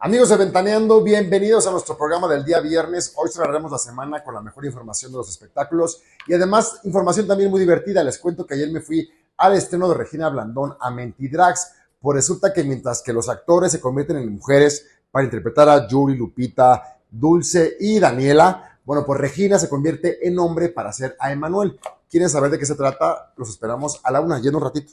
Amigos de Ventaneando, bienvenidos a nuestro programa del día viernes. Hoy cerraremos la semana con la mejor información de los espectáculos y además información también muy divertida. Les cuento que ayer me fui al estreno de Regina Blandón a Mentidrags. pues resulta que mientras que los actores se convierten en mujeres para interpretar a Yuri, Lupita, Dulce y Daniela, bueno, pues Regina se convierte en hombre para ser a Emanuel. ¿Quieren saber de qué se trata? Los esperamos a la una, lleno un ratito.